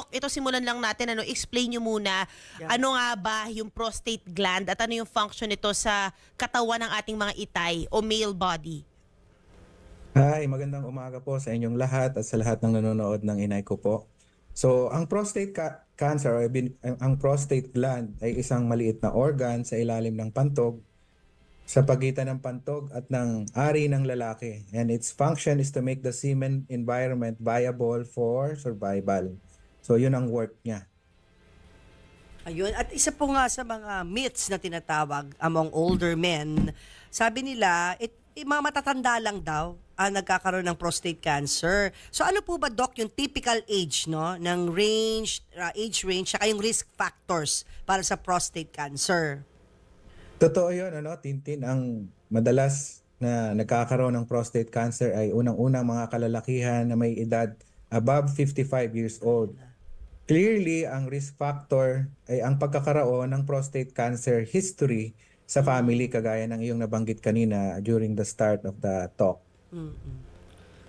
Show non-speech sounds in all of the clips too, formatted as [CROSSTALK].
Doc, ito simulan lang natin. Ano, explain nyo muna yeah. ano nga ba yung prostate gland at ano yung function nito sa katawan ng ating mga itay o male body? Hi, magandang umaga po sa inyong lahat at sa lahat ng nanonood ng inay ko po. So, ang prostate ca- cancer or ang prostate gland ay isang maliit na organ sa ilalim ng pantog sa pagitan ng pantog at ng ari ng lalaki. And its function is to make the semen environment viable for survival. So yun ang work niya. Ayun. At isa po nga sa mga myths na tinatawag among older men, sabi nila, it, it, mga matatanda lang daw ang nagkakaroon ng prostate cancer. So ano po ba, Doc, yung typical age no, ng range, uh, age range, saka yung risk factors para sa prostate cancer? Totoo yun, ano, Tintin, ang madalas na nagkakaroon ng prostate cancer ay unang unang mga kalalakihan na may edad above 55 years old. Clearly, ang risk factor ay ang pagkakaroon ng prostate cancer history sa mm. family kagaya ng iyong nabanggit kanina during the start of the talk. Mm-hmm.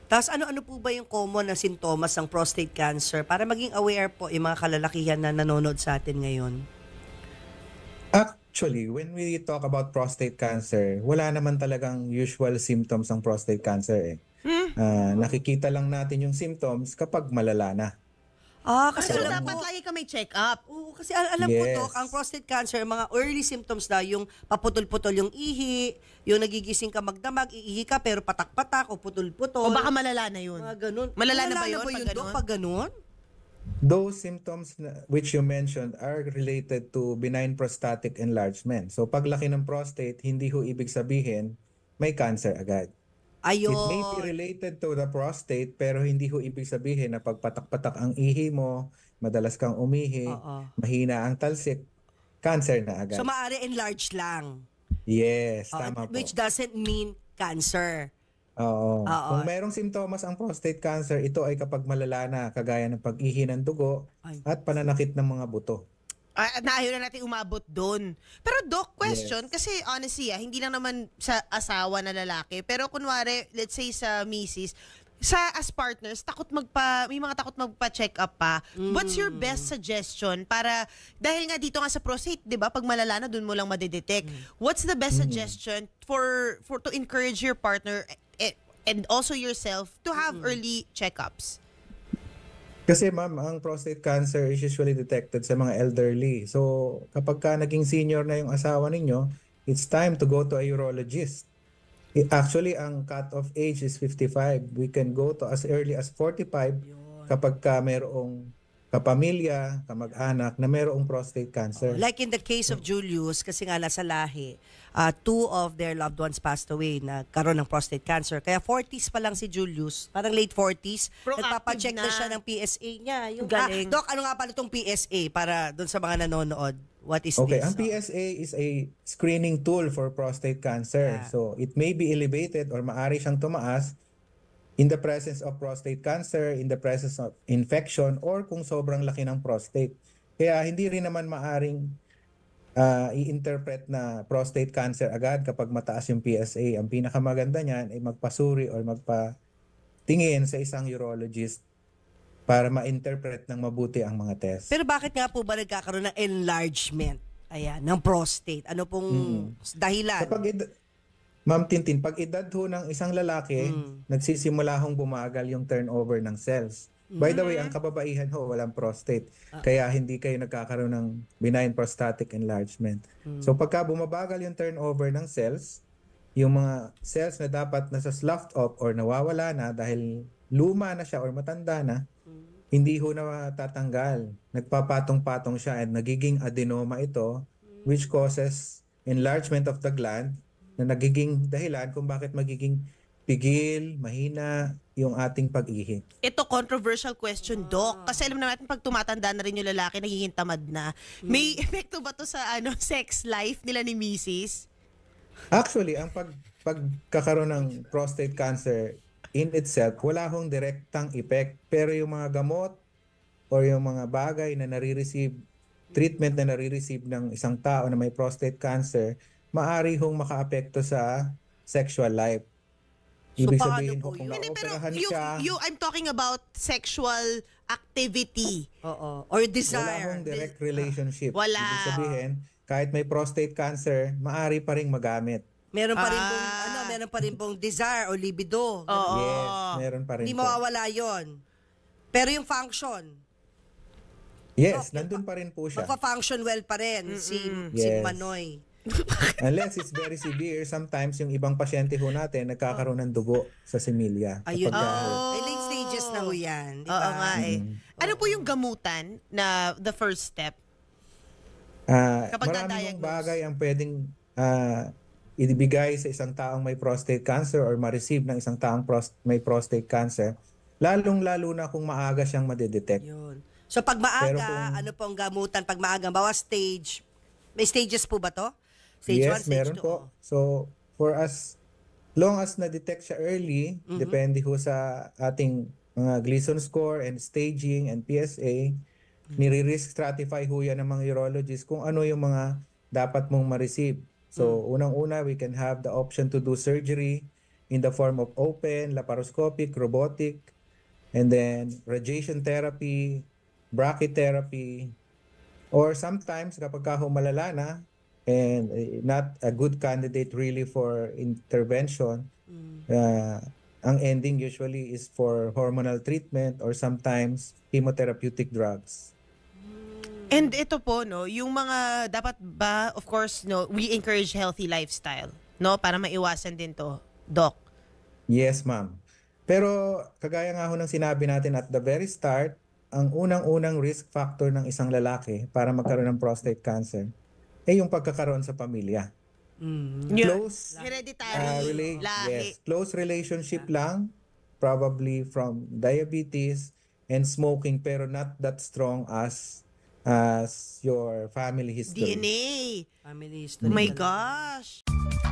Tapos ano-ano po ba yung common na sintomas ng prostate cancer para maging aware po yung mga kalalakihan na nanonood sa atin ngayon? Actually, when we talk about prostate cancer, wala naman talagang usual symptoms ng prostate cancer eh. Hmm? Uh, nakikita lang natin yung symptoms kapag malala na. Ah, kasi, kasi alam dapat ko, lagi ka may check-up. Oo, kasi al- alam yes. ko, to, ang prostate cancer, mga early symptoms daw, yung paputol-putol yung ihi, yung nagigising ka magdamag, iihi ka pero patak-patak o putol-putol. O baka malala na yun. Mga ganun. Malala, malala na ba yun, na ba yun pag, yun, ganun? pag ganun? Those symptoms which you mentioned are related to benign prostatic enlargement. So paglaki ng prostate, hindi ho ibig sabihin may cancer agad. Ayo. It may be related to the prostate pero hindi ko ibig sabihin na pagpatak-patak ang ihi mo, madalas kang umihi, Oo. mahina ang talsik, cancer na agad. So maaari enlarge lang. Yes, Oo, tama po. Which doesn't mean cancer. Oo. Kung merong simptomas ang prostate cancer, ito ay kapag malala na kagaya ng pag-ihi ng dugo Ay. at pananakit ng mga buto. Uh, ah, naayaw na natin umabot doon. Pero doc, question, yes. kasi honestly, ah, hindi lang naman sa asawa na lalaki, pero kunwari, let's say sa misis, sa as partners, takot magpa may mga takot magpa-check up pa. Mm. What's your mm. best suggestion para dahil nga dito nga sa prostate, 'di ba? Pag malala na doon mo lang madedetect. Mm. What's the best mm. suggestion for for to encourage your partner eh, and also yourself to have mm. early checkups? Kasi ma'am, ang prostate cancer is usually detected sa mga elderly. So kapag ka naging senior na yung asawa ninyo, it's time to go to a urologist. Actually, ang cut-off age is 55. We can go to as early as 45 kapag ka mayroong kapamilya, kamag-anak na mayroong prostate cancer. Like in the case of Julius, kasi nga nasa lahi, uh, two of their loved ones passed away na karon ng prostate cancer. Kaya 40s pa lang si Julius, parang late 40s, Proactive nagpapacheck na. na siya ng PSA niya. Yung, Galing. Ah, Doc, ano nga pala itong PSA para doon sa mga nanonood? What is okay, this? Ang PSA is a screening tool for prostate cancer. Yeah. So, it may be elevated or maari siyang tumaas in the presence of prostate cancer, in the presence of infection, or kung sobrang laki ng prostate. Kaya hindi rin naman maaring uh, i-interpret na prostate cancer agad kapag mataas yung PSA. Ang pinakamaganda niyan ay magpasuri or magpatingin sa isang urologist para ma-interpret ng mabuti ang mga test. Pero bakit nga po ba nagkakaroon ng enlargement? Ayan, ng prostate. Ano pong mm. dahilan? Kapag, Ma'am Tintin, pag edad ho ng isang lalaki, mm. nagsisimula hong bumagal yung turnover ng cells. By the way, ang hmm. kababaihan ho, walang prostate. Uh-huh. Kaya hindi kayo nagkakaroon ng benign prostatic enlargement. uh So pagka bumabagal yung turnover ng cells, yung mga cells na dapat nasa sloughed off or nawawala na dahil luma na siya or matanda na, uh-huh. hindi ho na matatanggal. Nagpapatong-patong siya at nagiging adenoma ito, uh-huh. which causes enlargement of the gland na nagiging dahilan kung bakit magiging pigil, mahina yung ating pag-ihi. Ito controversial question, Doc. Kasi alam naman natin pag tumatanda na rin yung lalaki, nagiging tamad na. May hmm. epekto ba to sa ano [LAUGHS] sex life nila ni Mrs.? Actually, ang pag pagkakaroon ng prostate cancer in itself, wala hong direktang effect. Pero yung mga gamot or yung mga bagay na nare-receive, treatment na nare-receive ng isang tao na may prostate cancer, maari hong makaapekto sa sexual life. Ibig so, sabihin ho, kung naoperahan siya... You, I'm talking about sexual activity. Oo. Or desire. Wala hong direct relationship. Wala. Ibig sabihin, kahit may prostate cancer, maari pa rin magamit. Meron pa rin ah. pong, ano, meron pa rin pong desire o libido. Oh, Yes, meron pa rin Hindi mawawala yon. Pero yung function. Yes, oh, nandun pa rin po siya. Magpa-function well pa rin Mm-mm. si, yes. si Manoy. Unless it's very severe, sometimes yung ibang pasyente ho natin nagkakaroon ng dugo sa similya. Ayun. Oh. Eh, late stages na ho yan. Di Oo nga eh. Mm. Ano po yung gamutan na the first step? Ah, Kapag bagay ang pwedeng ah, ibigay sa isang taong may prostate cancer or ma-receive ng isang taong pros- may prostate cancer, lalong-lalo na kung maaga siyang madedetect. Yun. So pag maaga, kung- ano po ang gamutan? Pag maaga, bawa stage, may stages po ba to? Stage yes, 1, meron po. So, for us, long as na-detect siya early, mm-hmm. depende ho sa ating mga Gleason score and staging and PSA, mm-hmm. nire-risk stratify ho yan ng mga urologists kung ano yung mga dapat mong ma-receive. So, mm-hmm. unang-una, we can have the option to do surgery in the form of open, laparoscopic, robotic, and then radiation therapy, brachytherapy, or sometimes kapag ka malala na, and eh, not a good candidate really for intervention, mm. uh, ang ending usually is for hormonal treatment or sometimes chemotherapeutic drugs. Mm. And ito po no, yung mga dapat ba of course no, we encourage healthy lifestyle, no, para maiwasan din to, doc. Yes, ma'am. Pero kagaya nga ho ng sinabi natin at the very start, ang unang-unang risk factor ng isang lalaki para magkaroon ng prostate cancer eh yung pagkakaroon sa pamilya. Mm. Close hereditary uh, rela- lahi. Yes, close relationship yeah. lang probably from diabetes and smoking pero not that strong as as your family history. DNA. Family history. Oh my gosh.